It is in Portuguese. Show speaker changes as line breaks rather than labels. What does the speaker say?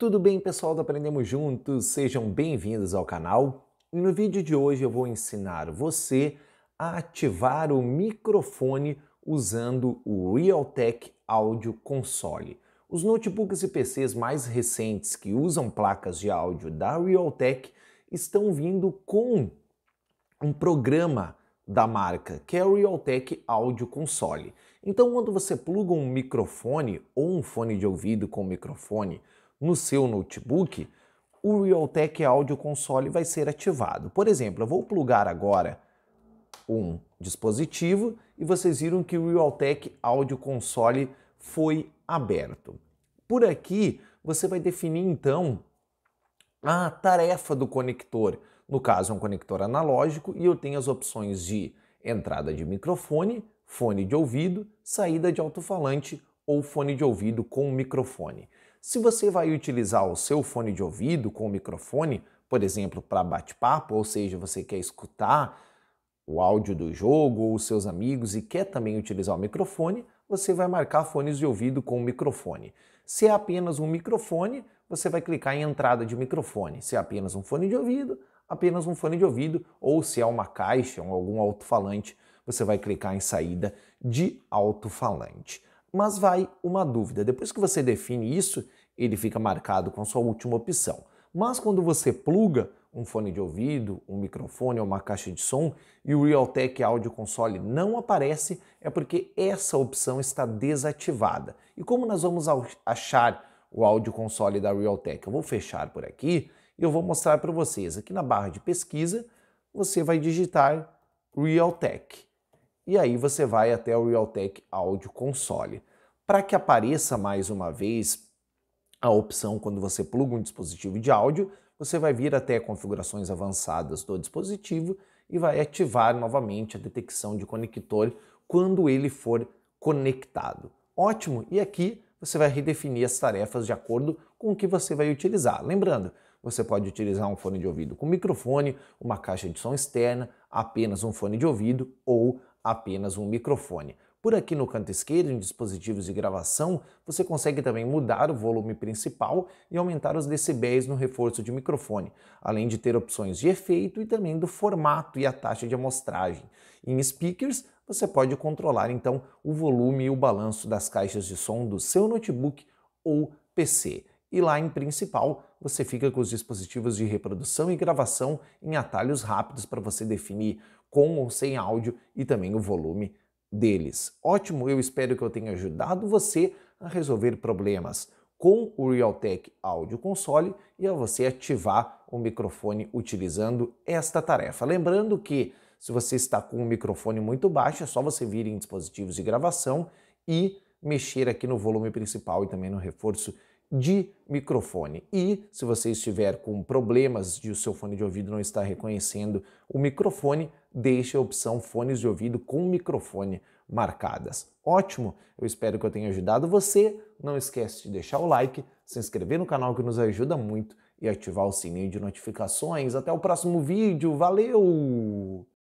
Tudo bem, pessoal do Aprendemos Juntos? Sejam bem-vindos ao canal. E no vídeo de hoje eu vou ensinar você a ativar o microfone usando o Realtek Audio Console. Os notebooks e PCs mais recentes que usam placas de áudio da Realtek estão vindo com um programa da marca, que é o Realtek Audio Console. Então, quando você pluga um microfone ou um fone de ouvido com microfone no seu notebook, o Realtek Audio Console vai ser ativado. Por exemplo, eu vou plugar agora um dispositivo e vocês viram que o Realtek Audio Console foi aberto. Por aqui, você vai definir então a tarefa do conector. No caso, é um conector analógico e eu tenho as opções de entrada de microfone, fone de ouvido, saída de alto-falante ou fone de ouvido com microfone. Se você vai utilizar o seu fone de ouvido com o microfone, por exemplo, para bate-papo, ou seja, você quer escutar o áudio do jogo ou os seus amigos e quer também utilizar o microfone, você vai marcar fones de ouvido com o microfone. Se é apenas um microfone, você vai clicar em entrada de microfone. Se é apenas um fone de ouvido, apenas um fone de ouvido, ou se é uma caixa ou algum alto-falante, você vai clicar em saída de alto-falante mas vai uma dúvida. Depois que você define isso, ele fica marcado com sua última opção. Mas quando você pluga um fone de ouvido, um microfone ou uma caixa de som e o Realtek Audio Console não aparece, é porque essa opção está desativada. E como nós vamos achar o áudio console da Realtek? Eu vou fechar por aqui e eu vou mostrar para vocês. Aqui na barra de pesquisa, você vai digitar Realtek e aí você vai até o Realtek Audio Console. Para que apareça mais uma vez a opção quando você pluga um dispositivo de áudio, você vai vir até configurações avançadas do dispositivo e vai ativar novamente a detecção de conector quando ele for conectado. Ótimo! E aqui você vai redefinir as tarefas de acordo com o que você vai utilizar. Lembrando, você pode utilizar um fone de ouvido com microfone, uma caixa de som externa, apenas um fone de ouvido ou apenas um microfone. Por aqui no canto esquerdo, em dispositivos de gravação, você consegue também mudar o volume principal e aumentar os decibéis no reforço de microfone, além de ter opções de efeito e também do formato e a taxa de amostragem. Em speakers, você pode controlar então o volume e o balanço das caixas de som do seu notebook ou PC e lá em principal você fica com os dispositivos de reprodução e gravação em atalhos rápidos para você definir com ou sem áudio e também o volume deles. Ótimo, eu espero que eu tenha ajudado você a resolver problemas com o Realtek Audio Console e a você ativar o microfone utilizando esta tarefa. Lembrando que se você está com o microfone muito baixo, é só você vir em dispositivos de gravação e mexer aqui no volume principal e também no reforço de microfone. E se você estiver com problemas de o seu fone de ouvido não estar reconhecendo o microfone, deixe a opção fones de ouvido com microfone marcadas. Ótimo, eu espero que eu tenha ajudado você. Não esquece de deixar o like, se inscrever no canal que nos ajuda muito e ativar o sininho de notificações. Até o próximo vídeo. Valeu!